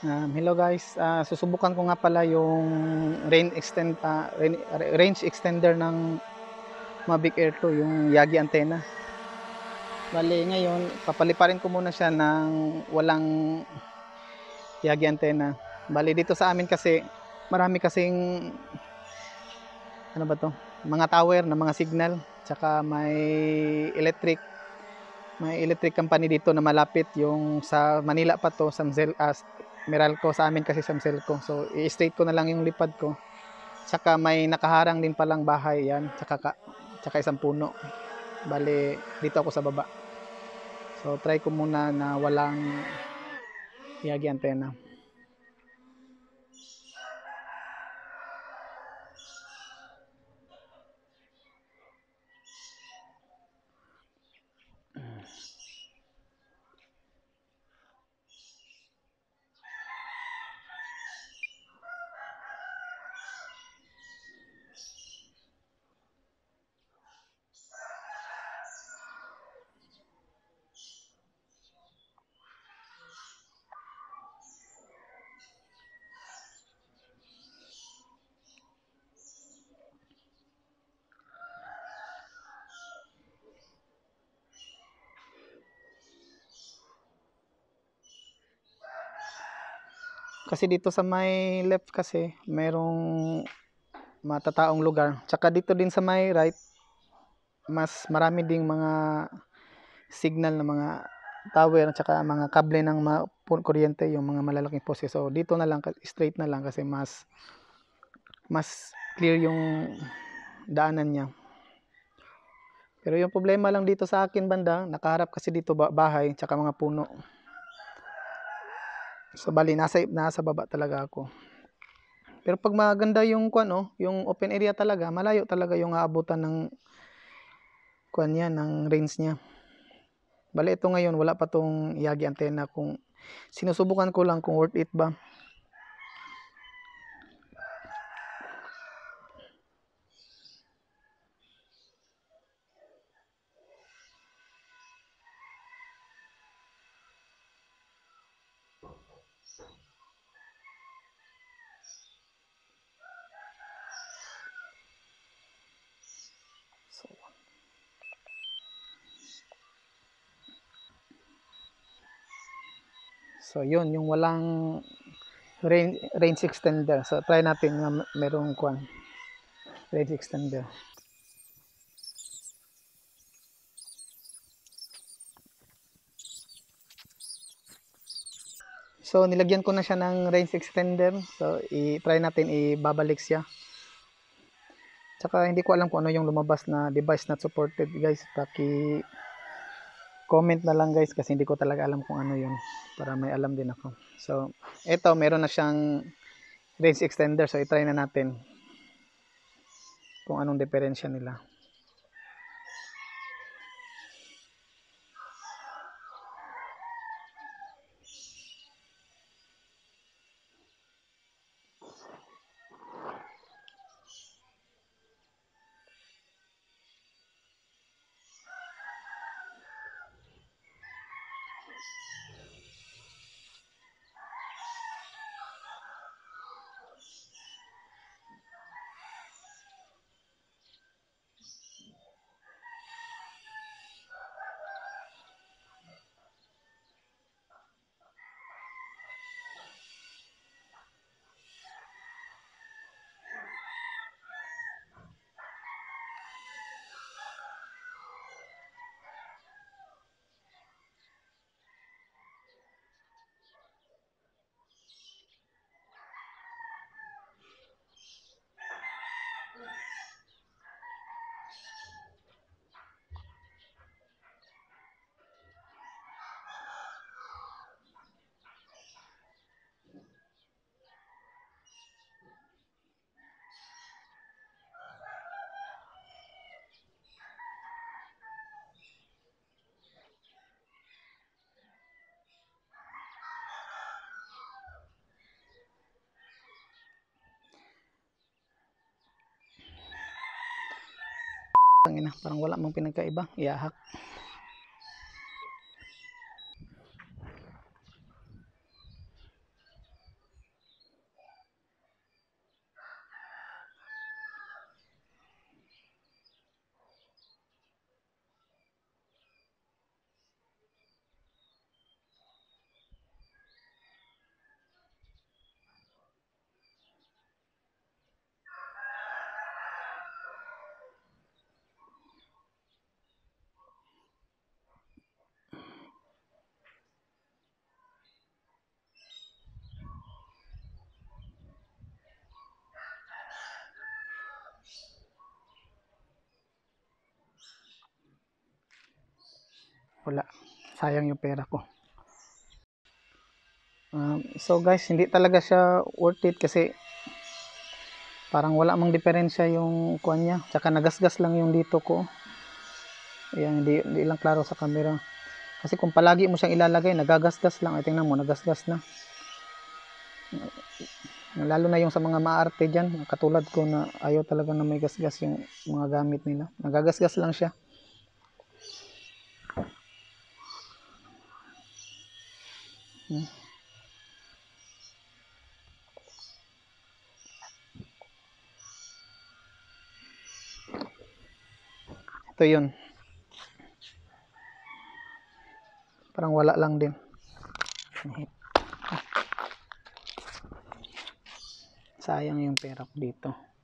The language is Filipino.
Um, hello guys, uh, susubukan ko nga pala yung range, extend, uh, range extender ng Mavic Air 2, yung Yagi antenna. Bali ngayon, papaliparin ko muna siya ng walang Yagi antenna. Bali dito sa amin kasi, marami kasing ano ba to? Mga tower na mga signal, tsaka may electric may electric company dito na malapit yung sa Manila pa to, Samzel, uh, ah, Meralco sa amin kasi ko. So, i-state ko na lang yung lipad ko. Saka may nakaharang din palang bahay yan. Saka, ka, saka isang puno. Bali, dito ako sa baba. So, try ko muna na walang yagi antena. Kasi dito sa may left kasi, merong matataong lugar. Tsaka dito din sa may right, mas marami ding mga signal na mga tower at saka mga kable ng mga kuryente yung mga malalaking poste. So dito na lang straight na lang kasi mas mas clear yung daanan niya. Pero yung problema lang dito sa akin banda, nakaharap kasi dito bahay tsaka mga puno. So bali nasa nasa baba talaga ako. Pero pag maganda yung kuan no, oh, yung open area talaga, malayo talaga yung aabutan ng kuan niya ng range niya. Bali ito ngayon wala pa tong Yagi antenna kung sinusubukan ko lang kung worth it ba. So, yun, yung walang range, range extender. So, try natin na merong kwan. Range extender. So, nilagyan ko na siya ng range extender. So, i-try natin ibabalik siya. Tsaka, hindi ko alam kung ano yung lumabas na device not supported. Guys, paki comment na lang guys kasi hindi ko talaga alam kung ano yun para may alam din ako so eto meron na siyang range extender so itry na natin kung anong diferensya nila Tangina, parang wala mang pinagkaiba, yahak. wala sayang yung pera ko um, so guys hindi talaga siya worth it kasi parang wala mang diferensya yung kuan niya tsaka nagasgas lang yung dito ko ayan hindi, hindi lang klaro sa camera kasi kung palagi mo siyang ilalagay nagagasgas lang ay tingnan mo nagasgas na lalo na yung sa mga maarte dyan katulad ko na ayaw talaga na may gasgas yung mga gamit nila nagagasgas lang siya Mm. Ito yun. Parang wala lang din. Sayang yung perak dito.